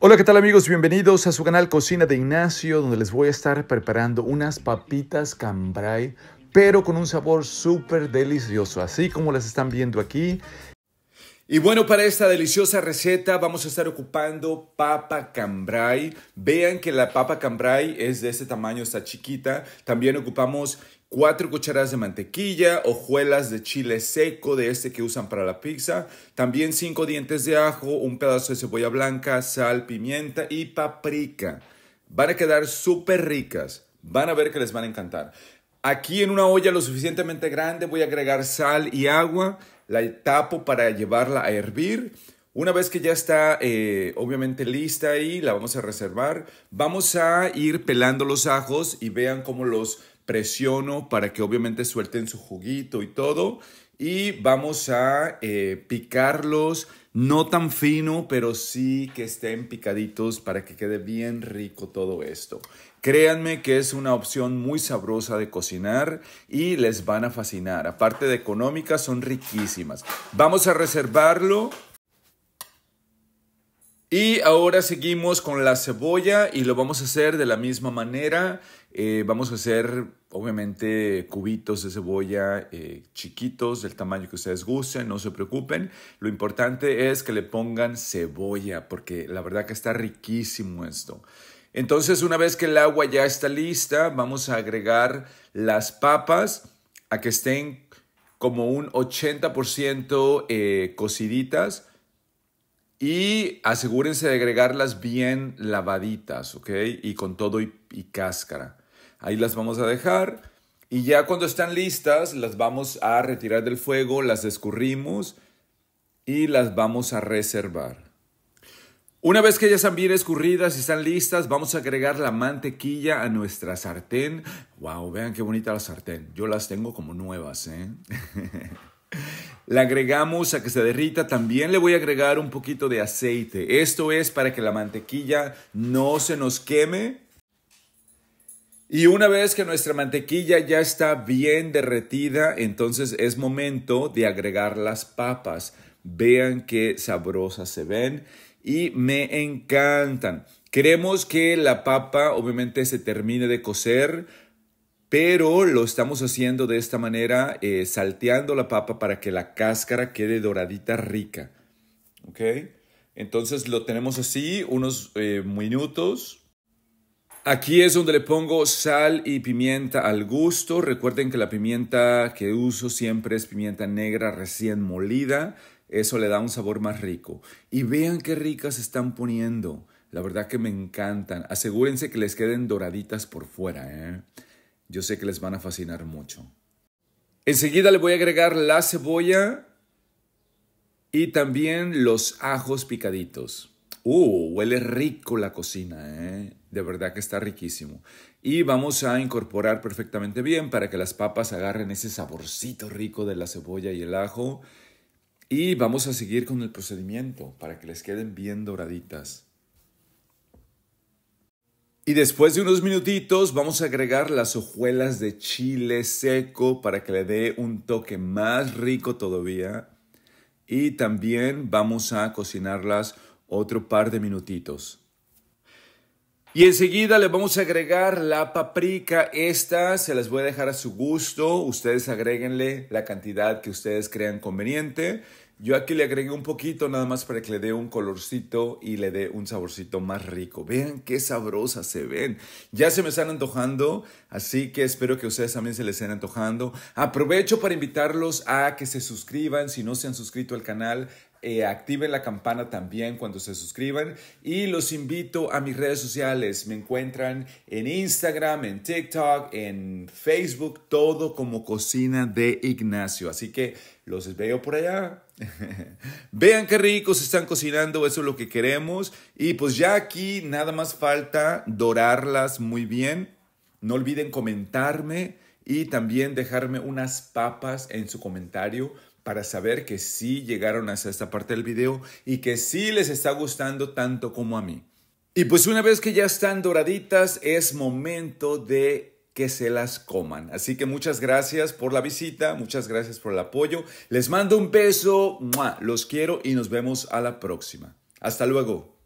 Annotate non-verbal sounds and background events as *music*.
Hola, ¿qué tal amigos? Bienvenidos a su canal Cocina de Ignacio, donde les voy a estar preparando unas papitas cambrai, pero con un sabor súper delicioso, así como las están viendo aquí. Y bueno, para esta deliciosa receta vamos a estar ocupando papa cambrai. Vean que la papa cambrai es de este tamaño, está chiquita. También ocupamos 4 cucharadas de mantequilla, hojuelas de chile seco, de este que usan para la pizza, también 5 dientes de ajo, un pedazo de cebolla blanca, sal, pimienta y paprika. Van a quedar súper ricas. Van a ver que les van a encantar. Aquí en una olla lo suficientemente grande voy a agregar sal y agua, la tapo para llevarla a hervir. Una vez que ya está eh, obviamente lista y la vamos a reservar, vamos a ir pelando los ajos y vean cómo los presiono para que obviamente suelten su juguito y todo. Y vamos a eh, picarlos no tan fino, pero sí que estén picaditos para que quede bien rico todo esto. Créanme que es una opción muy sabrosa de cocinar y les van a fascinar. Aparte de económicas, son riquísimas. Vamos a reservarlo y ahora seguimos con la cebolla y lo vamos a hacer de la misma manera. Eh, vamos a hacer, obviamente, cubitos de cebolla eh, chiquitos, del tamaño que ustedes gusten, no se preocupen. Lo importante es que le pongan cebolla, porque la verdad que está riquísimo esto. Entonces, una vez que el agua ya está lista, vamos a agregar las papas a que estén como un 80% eh, cociditas y asegúrense de agregarlas bien lavaditas, ¿ok? Y con todo y, cáscara. Ahí las vamos a dejar. Y ya cuando están listas, las vamos a retirar del fuego, las escurrimos y las vamos a reservar. Una vez que ya están bien escurridas y están listas, vamos a agregar la mantequilla a nuestra sartén. ¡Wow! Vean qué bonita la sartén. Yo las tengo como nuevas, ¿eh? *laughs* La agregamos a que se derrita. También le voy a agregar un poquito de aceite. Esto es para que la mantequilla no se nos queme. Y una vez que nuestra mantequilla ya está bien derretida, entonces es momento de agregar las papas. Vean qué sabrosas se ven y me encantan. Queremos que la papa obviamente se termine de cocer pero lo estamos haciendo de esta manera, eh, salteando la papa para que la cáscara quede doradita rica. ¿Ok? Entonces lo tenemos así unos eh, minutos. Aquí es donde le pongo sal y pimienta al gusto. Recuerden que la pimienta que uso siempre es pimienta negra recién molida. Eso le da un sabor más rico. Y vean qué ricas están poniendo. La verdad que me encantan. Asegúrense que les queden doraditas por fuera. ¿eh? Yo sé que les van a fascinar mucho. Enseguida le voy a agregar la cebolla y también los ajos picaditos. Uh, huele rico la cocina, ¿eh? De verdad que está riquísimo. Y vamos a incorporar perfectamente bien para que las papas agarren ese saborcito rico de la cebolla y el ajo. Y vamos a seguir con el procedimiento para que les queden bien doraditas. Y después de unos minutitos vamos a agregar las hojuelas de chile seco para que le dé un toque más rico todavía. Y también vamos a cocinarlas otro par de minutitos. Y enseguida le vamos a agregar la paprika. Esta se las voy a dejar a su gusto. Ustedes agréguenle la cantidad que ustedes crean conveniente. Yo aquí le agregué un poquito nada más para que le dé un colorcito y le dé un saborcito más rico. Vean qué sabrosas se ven. Ya se me están antojando, así que espero que ustedes también se les estén antojando. Aprovecho para invitarlos a que se suscriban si no se han suscrito al canal. Eh, activen la campana también cuando se suscriban y los invito a mis redes sociales. Me encuentran en Instagram, en TikTok, en Facebook, todo como Cocina de Ignacio. Así que los veo por allá. *laughs* Vean qué ricos están cocinando, eso es lo que queremos. Y pues ya aquí nada más falta dorarlas muy bien. No olviden comentarme y también dejarme unas papas en su comentario para saber que sí llegaron hasta esta parte del video y que sí les está gustando tanto como a mí. Y pues una vez que ya están doraditas, es momento de que se las coman. Así que muchas gracias por la visita, muchas gracias por el apoyo. Les mando un beso, los quiero y nos vemos a la próxima. Hasta luego.